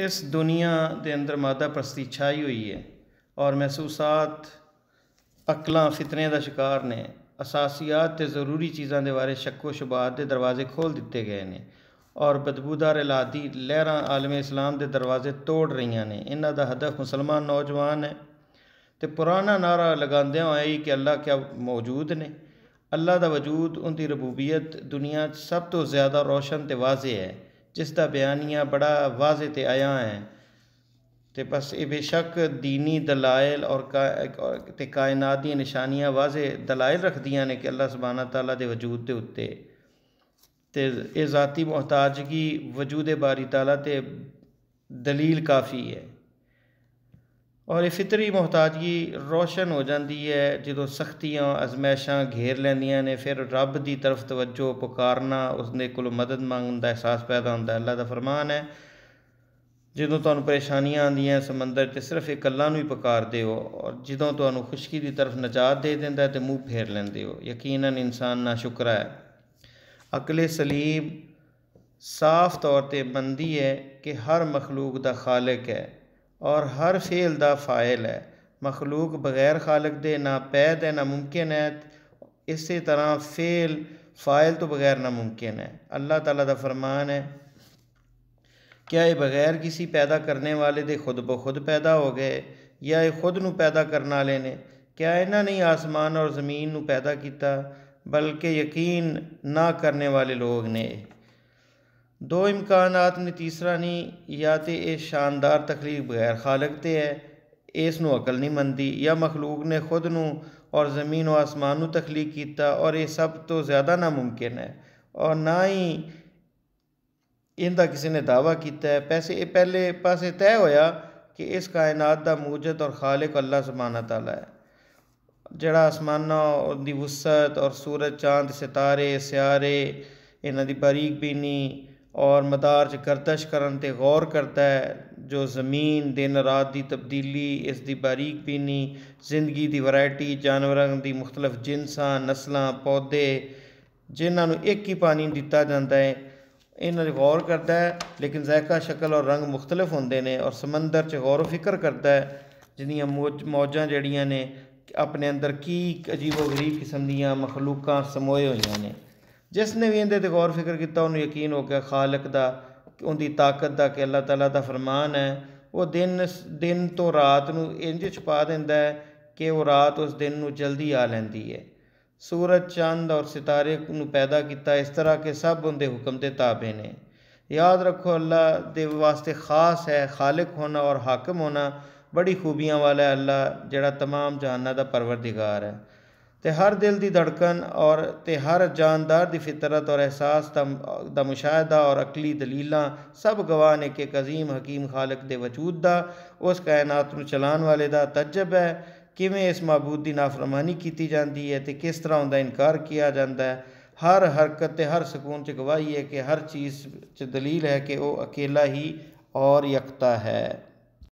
इस दुनिया के अंदर मादा प्रस्ती छाई हुई है और महसूसात अकल फितने का शिकार ने असासियात जरूरी चीज़ों के बारे शको शुबात के दरवाजे खोल दिए गए हैं और बदबूदार इलादी लहर आलम इस्लाम के दरवाजे तोड़ रही ने इन का हदफ मुसलमान नौजवान है तो पुराना नारा लगाद आई कि अल्लाह क्या मौजूद ने अल्लाह का वजूद उनकी रबूबीयत दुनिया सब तो ज़्यादा रोशन तो वाजे है जिसका बयानिया बड़ा वाज ते आया है तो बस ये बेशक दीनी दलायल और का कायनात दशानियाँ वाजे दलायल रख दियाँ ने कि अल्लाह सुबहाना तला के वजूद के उत्ते जाति मोहताजगी वजूद बारी तला दलील काफ़ी है और फितरी मोहताजगी रोशन हो जाती है जो सख्तिया अजमैशा घेर लेंदिया ने फिर रब की तरफ तवज्जो पुकारना उसने को मदद मांग का एहसास पैदा होंगे अल्लाह का फरमान है जो तुम परेशानियाँ आदि हैं समंदर से सिर्फ एक कला ही पुकार दे और जो तो खुशकी की तरफ नजात दे दें तो मूँह फेर लेंद हो यकीन इंसान ना शुक्र है अकले सलीम साफ तौर पर बनती है कि हर मखलूक का खालिक है और हर फेल दा फ़ायल है मखलूक बगैर खालक दे ना पैद है नामुमकिन है इस तरह फेल फ़ायल तो बगैर नामुमकिन है अल्लाह ताला दा फरमान है क्या ये बगैर किसी पैदा करने वाले दे खुद ब खुद पैदा हो गए या ये खुद न पैदा करने वाले ने क्या इन्हें नहीं आसमान और ज़मीन पैदा किया बल्कि यकीन ना करने वाले लोग ने दो इम्कान ने तीसरा नहीं या तो ये शानदार तकलीफ बगैर खालक तो है इस अकल नहीं मनती या मखलूक ने खुद न और ज़मीन व आसमानू तखलीक किया और ये सब तो ज़्यादा नामुमकिन है और ना ही इनका किसी ने दावा किया है पैसे ये पहले पास तय होया कि इस कायनात का मूजद और खालिक अल्लाह सुबहाना तला है जड़ा आसमाना की वसत और सूरज चांद सितारे स्यारे इन्हों की बारीक बीनी और मदारज गर्दश करते गौर करता है जो जमीन दिन रात की तब्दीली इसकी बारीक बीनी जिंदगी की वरायटी जानवरों की मुख्तलिफ जिनसा नस्ल पौधे जिन्होंने एक ही पानी दिता जाता है इन्होंने गौर करता है लेकिन जायका शक्ल और रंग मुख्तलिफ होंगे ने और समंदर च गौर फिक्र करता है जिंदिया मोज मौजा जड़िया ने अपने अंदर की अजीबो गरीब किस्म दखलूक समोए हुई ने ਜਿਸ ਨੇ ਵੀ ਇਹਦੇ ਤੇ ਗੌਰ ਫਿਕਰ ਕੀਤਾ ਉਹਨੂੰ ਯਕੀਨ ਹੋ ਗਿਆ ਖਾਲਕ ਦਾ ਉਹਦੀ ਤਾਕਤ ਦਾ ਕਿ ਅੱਲਾਹ ਤਾਲਾ ਦਾ ਫਰਮਾਨ ਹੈ ਉਹ ਦਿਨ ਦਿਨ ਤੋਂ ਰਾਤ ਨੂੰ ਇੰਜ ਛਪਾ ਦਿੰਦਾ ਹੈ ਕਿ ਉਹ ਰਾਤ ਉਸ ਦਿਨ ਨੂੰ ਜਲਦੀ ਆ ਲੈਂਦੀ ਹੈ ਸੂਰਜ ਚੰਦ ਔਰ ਸਿਤਾਰੇ ਨੂੰ ਪੈਦਾ ਕੀਤਾ ਇਸ ਤਰ੍ਹਾਂ ਕਿ ਸਭ ਉਹਦੇ ਹੁਕਮ ਦੇ ਤਾਬੇ ਨੇ ਯਾਦ ਰੱਖੋ ਅੱਲਾ ਦੇ ਵਾਸਤੇ ਖਾਸ ਹੈ ਖਾਲਕ ਹੋਣਾ ਔਰ ਹਾਕਮ ਹੋਣਾ ਬੜੀ ਖੂਬੀਆਂ ਵਾਲਾ ਹੈ ਅੱਲਾ ਜਿਹੜਾ ਤਮਾਮ ਜਹਾਨਾਂ ਦਾ ਪਰਵਰਦੀਗਾਰ ਹੈ तो हर दिल की धड़कन और हर जानदार की फितरत और एहसास द मुशाहदा और अकली दलील सब गवाह ने कि अजीम हकीम खालक के वजूद का उस कायनात को चलाने वाले का तजब है किमें इस महबूद की नाफरमानी की जाती है तो किस तरह उनका इनकार किया जाता है हर हरकत हर सुकून च गवाही है कि हर चीज़ दलील है कि वह अकेला ही और यकता है